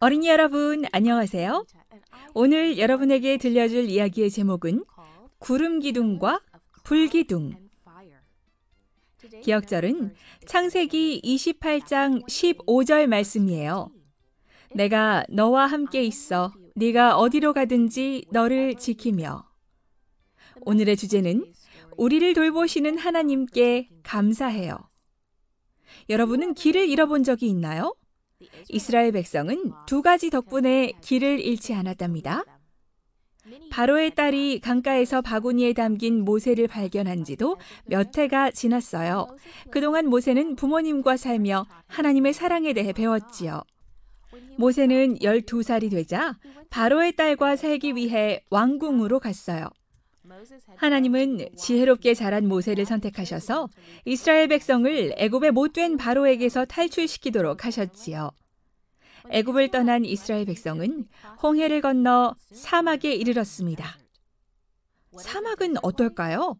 어린이 여러분, 안녕하세요. 오늘 여러분에게 들려줄 이야기의 제목은 구름 기둥과 불 기둥. 기억절은 창세기 28장 15절 말씀이에요. 내가 너와 함께 있어 네가 어디로 가든지 너를 지키며. 오늘의 주제는 우리를 돌보시는 하나님께 감사해요. 여러분은 길을 잃어본 적이 있나요? 이스라엘 백성은 두 가지 덕분에 길을 잃지 않았답니다. 바로의 딸이 강가에서 바구니에 담긴 모세를 발견한 지도 몇 해가 지났어요. 그동안 모세는 부모님과 살며 하나님의 사랑에 대해 배웠지요. 모세는 12살이 되자 바로의 딸과 살기 위해 왕궁으로 갔어요. 하나님은 지혜롭게 자란 모세를 선택하셔서 이스라엘 백성을 애굽의 못된 바로에게서 탈출시키도록 하셨지요. 애굽을 떠난 이스라엘 백성은 홍해를 건너 사막에 이르렀습니다. 사막은 어떨까요?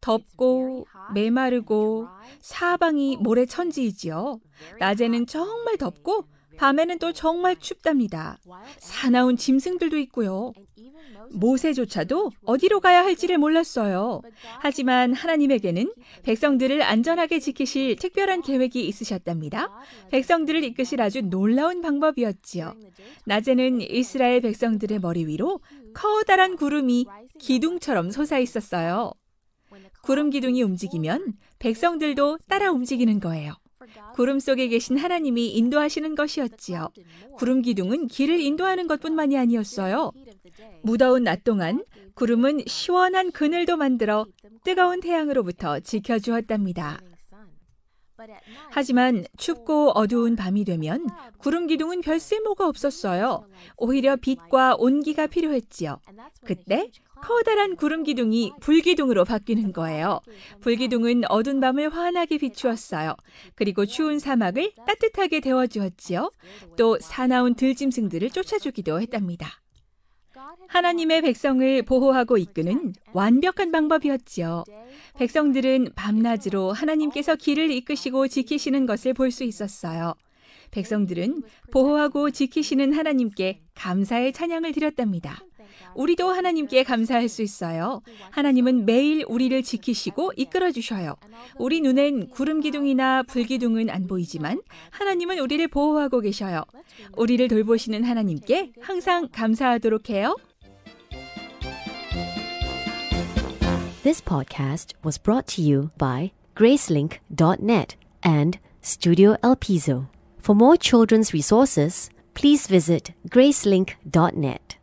덥고 메마르고 사방이 모래천지이지요. 낮에는 정말 덥고 밤에는 또 정말 춥답니다. 사나운 짐승들도 있고요. 모세조차도 어디로 가야 할지를 몰랐어요. 하지만 하나님에게는 백성들을 안전하게 지키실 특별한 계획이 있으셨답니다. 백성들을 이끄실 아주 놀라운 방법이었지요. 낮에는 이스라엘 백성들의 머리 위로 커다란 구름이 기둥처럼 솟아 있었어요. 구름 기둥이 움직이면 백성들도 따라 움직이는 거예요. 구름 속에 계신 하나님이 인도하시는 것이었지요. 구름 기둥은 길을 인도하는 것뿐만이 아니었어요. 무더운 낮 동안 구름은 시원한 그늘도 만들어 뜨거운 태양으로부터 지켜주었답니다. 하지만 춥고 어두운 밤이 되면 구름 기둥은 별 쓸모가 없었어요. 오히려 빛과 온기가 필요했지요. 그때 커다란 구름 기둥이 불기둥으로 바뀌는 거예요. 불기둥은 어두운 밤을 환하게 비추었어요. 그리고 추운 사막을 따뜻하게 데워주었지요. 또 사나운 들짐승들을 쫓아주기도 했답니다. 하나님의 백성을 보호하고 이끄는 완벽한 방법이었지요. 백성들은 밤낮으로 하나님께서 길을 이끄시고 지키시는 것을 볼 수 있었어요. 백성들은 보호하고 지키시는 하나님께 감사의 찬양을 드렸답니다. 우리도 하나님께 감사할 수 있어요. 하나님은 매일 우리를 지키시고 이끌어 주셔요. 우리 눈엔 구름 기둥이나 불 기둥은 안 보이지만 하나님은 우리를 보호하고 계셔요. 우리를 돌보시는 하나님께 항상 감사하도록 해요. This podcast was brought to you by gracelink.net and Studio El Piso. For more children's resources, please visit gracelink.net.